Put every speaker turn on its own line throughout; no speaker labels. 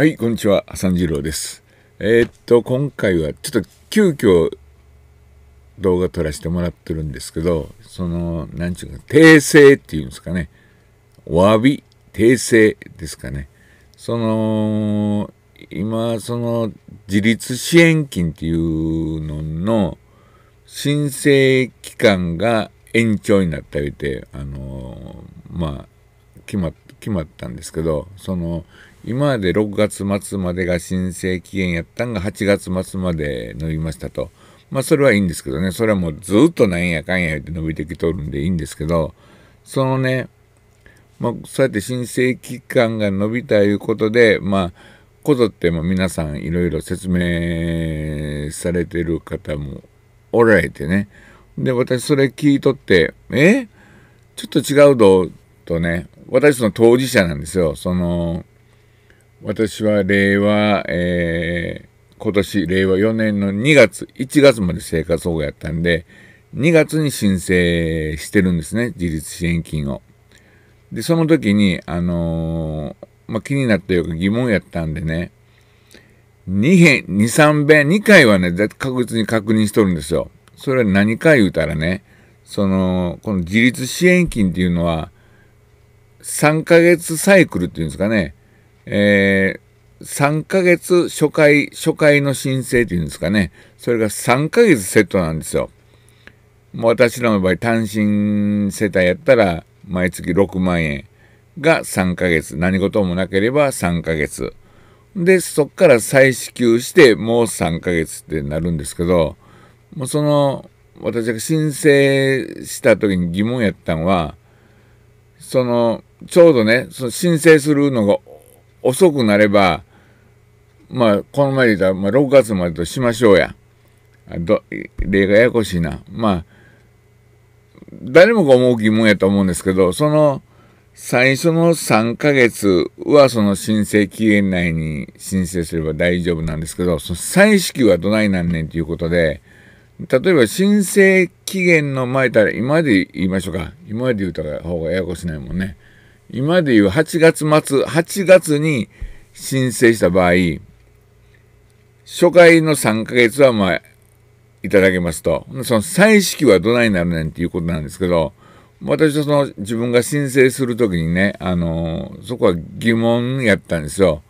はい、こんにちは、三次郎です。えー、っと、今回はちょっと急遽動画撮らせてもらってるんですけど、その、なんちゅうか、訂正っていうんですかね。お詫び、訂正ですかね。その、今、その、自立支援金っていうのの申請期間が延長になったりで、あのー、まあ、決まった、決まったんですけど、その、今まで6月末までが申請期限やったんが8月末まで伸びましたと。まあそれはいいんですけどね、それはもうずっとなんやかんや言って伸びてきとるんでいいんですけど、そのね、まあそうやって申請期間が伸びたいうことで、まあこぞっても皆さんいろいろ説明されてる方もおられてね。で、私それ聞いとって、えちょっと違うぞとね、私の当事者なんですよ。その、私は令和、えー、今年令和4年の2月、1月まで生活保護やったんで、2月に申請してるんですね、自立支援金を。で、その時に、あのー、まあ、気になったよく疑問やったんでね、2辺、2、3辺、2回はね、確実に確認しとるんですよ。それは何か言うたらね、その、この自立支援金っていうのは、3ヶ月サイクルっていうんですかね、えー、3ヶ月初回、初回の申請っていうんですかね、それが3ヶ月セットなんですよ。もう私らの場合、単身世帯やったら、毎月6万円が3ヶ月、何事もなければ3ヶ月。で、そこから再支給して、もう3ヶ月ってなるんですけど、もうその、私が申請した時に疑問やったのは、その、ちょうどね、その申請するのが遅くなれば、まあ、この前で言ったら、まあ、6月までとしましょうや。ど例がややこしいな。まあ、誰もが思う疑問やと思うんですけど、その、最初の3ヶ月はその申請期限内に申請すれば大丈夫なんですけど、その再支給はどないなんねんということで、例えば申請期限の前から、今まで言いましょうか。今まで言うた方がややこしないもんね。今でいう8月末、8月に申請した場合、初回の3ヶ月はまあ、いただけますと。その再支給はどないなるねんっていうことなんですけど、私はその自分が申請するときにね、あのー、そこは疑問やったんですよ。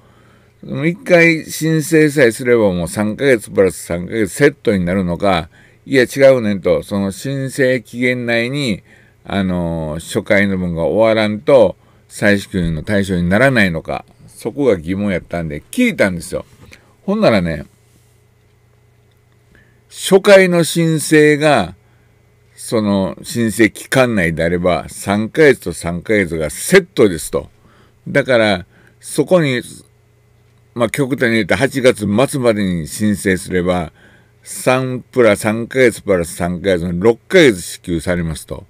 一回申請さえすればもう3ヶ月プラス3ヶ月セットになるのか、いや違うねんと、その申請期限内に、あのー、初回の分が終わらんと、再支給の対象にならないのか、そこが疑問やったんで、聞いたんですよ。ほんならね、初回の申請が、その申請期間内であれば、3ヶ月と3ヶ月がセットですと。だから、そこに、まあ、極端に言うと8月末までに申請すれば、3プラ3ヶ月プラス3ヶ月の6ヶ月支給されますと。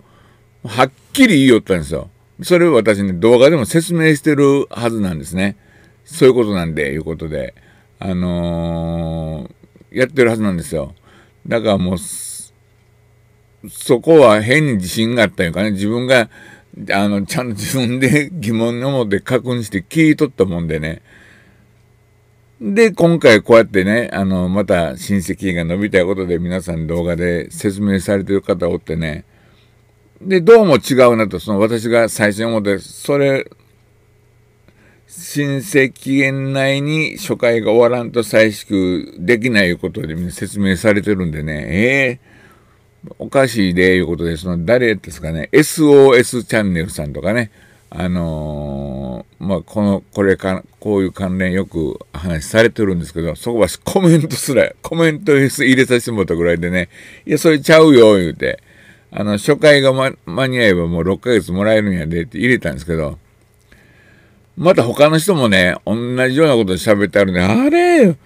はっきり言いよったんですよ。それを私ね、動画でも説明してるはずなんですね。そういうことなんで、いうことで。あのー、やってるはずなんですよ。だからもう、そこは変に自信があったいうかね、自分が、あの、ちゃんと自分で疑問に思って確認して聞いとったもんでね。で、今回こうやってね、あの、また親戚が伸びたことで皆さん動画で説明されてる方おってね、で、どうも違うなと、その私が最初に思って、それ、申請期限内に初回が終わらんと再支給できないいうことでみんな説明されてるんでね、ええー、おかしいで、いうことで、その誰ですかね、SOS チャンネルさんとかね、あのー、まあ、この、これか、こういう関連よく話されてるんですけど、そこはコメントすら、コメント入れさせてもらったぐらいでね、いや、それちゃうよ、言うて。あの、初回が、ま、間に合えばもう6ヶ月もらえるんやでって入れたんですけど、また他の人もね、同じようなこと喋ってあるんで、あれ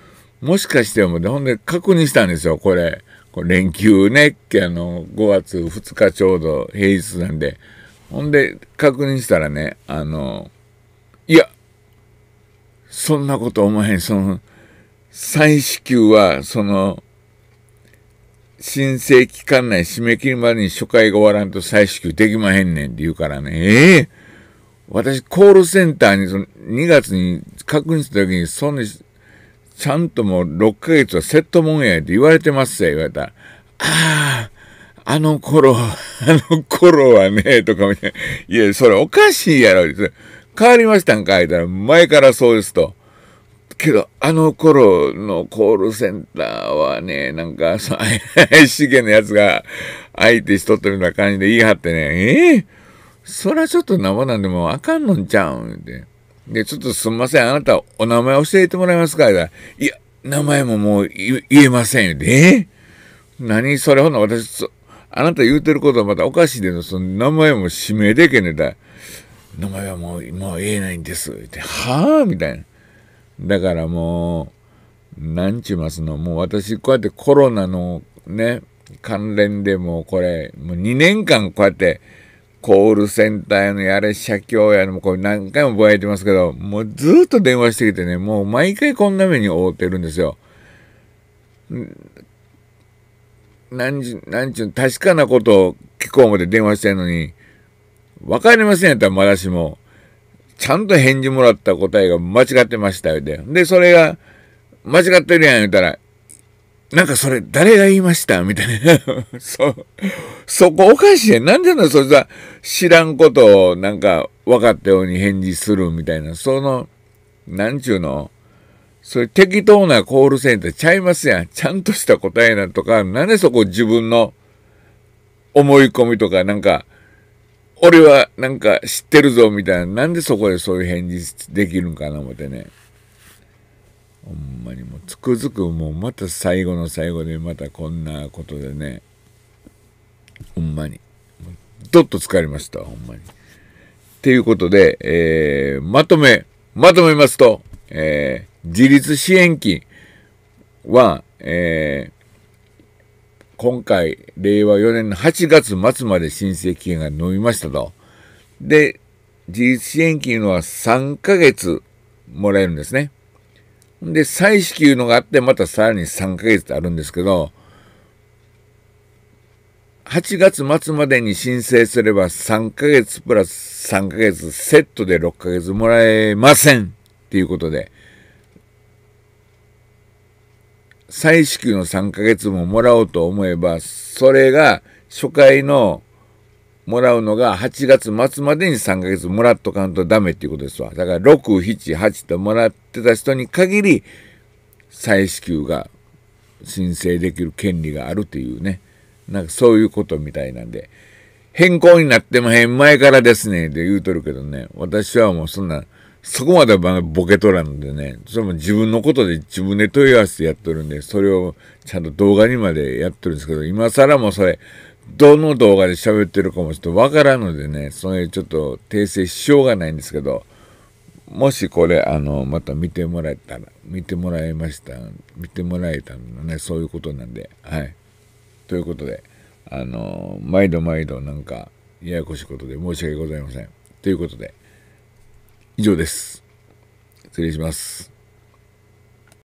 もしかして思って、ほんで確認したんですよ、これ。これ連休ね、あの、5月2日ちょうど平日なんで。ほんで、確認したらね、あの、いや、そんなこと思えへん、その、再支給は、その、申請期間内締め切りまでに初回が終わらんと再支給できまへんねんって言うからね、ええー、私、コールセンターにその2月に確認した時に、そんな、ちゃんともう6ヶ月はセットもんやって言われてますよ、言われたら。ああ、あの頃、あの頃はね、とかみたいな。いや、それおかしいやろ。変わりましたんか言ったら、前からそうですと。けど、あの頃のコールセンターはね、なんか、その、怪しげなやつが、相手しとってたような感じで言い張ってね、えー、そらちょっと生なんでもあかんのんちゃうんで。で、ちょっとすんません、あなた、お名前教えてもらえますかいや、名前ももう言えませんよ。で、えー、何それほんな私、あなた言うてることはまたおかしいでその名前も指名でけねだ。名前はもう、もう言えないんです。ってはあみたいな。だからもう何ちゅうますのもう私こうやってコロナのね関連でもうこれもう2年間こうやってコールセンターのやれ社協やのこれ何回もぼやいてますけどもうずっと電話してきてねもう毎回こんな目に遭ってるんですよ。何時、んちゅう、確かなことを聞こうまで電話してんのに、わかりませんやったらまだしも、ちゃんと返事もらった答えが間違ってましたよで。で、それが、間違ってるやん言うたら、なんかそれ誰が言いましたみたいな。そ、そこおかしいやん。なんでなのそつは、知らんことをなんか分かったように返事するみたいな。その、なんちゅうのそれ適当なコールセンターちゃいますやん。ちゃんとした答えなんとか、なんでそこ自分の思い込みとかなんか、俺はなんか知ってるぞみたいな、なんでそこでそういう返事できるんかな思ってね。ほんまにもうつくづくもうまた最後の最後でまたこんなことでね、ほんまに、どっと疲れました、ほんまに。とていうことで、えー、まとめ、まとめますと、えー、自立支援金は、えー、今回、令和4年の8月末まで申請期限が延びましたと。で、自立支援金は3ヶ月もらえるんですね。で、再支給のがあって、またさらに3ヶ月ってあるんですけど、8月末までに申請すれば3ヶ月プラス3ヶ月セットで6ヶ月もらえませんっていうことで、再支給の3ヶ月ももらおうと思えば、それが初回のもらうのが8月末までに3ヶ月もらっとかんとダメっていうことですわ。だから6、7、8ともらってた人に限り、再支給が申請できる権利があるというね。なんかそういうことみたいなんで。変更になってまへん前からですね、って言うとるけどね。私はもうそんな、そこまではボケとらんでね、それも自分のことで自分で問い合わせてやっとるんで、それをちゃんと動画にまでやっとるんですけど、今更もそれ、どの動画で喋ってるかもちょっとわからんのでね、それちょっと訂正しようがないんですけど、もしこれ、あの、また見てもらえたら、見てもらえました、見てもらえたのね、そういうことなんで、はい。ということで、あの、毎度毎度なんか、ややこしいことで申し訳ございません。ということで。以上です。失礼します。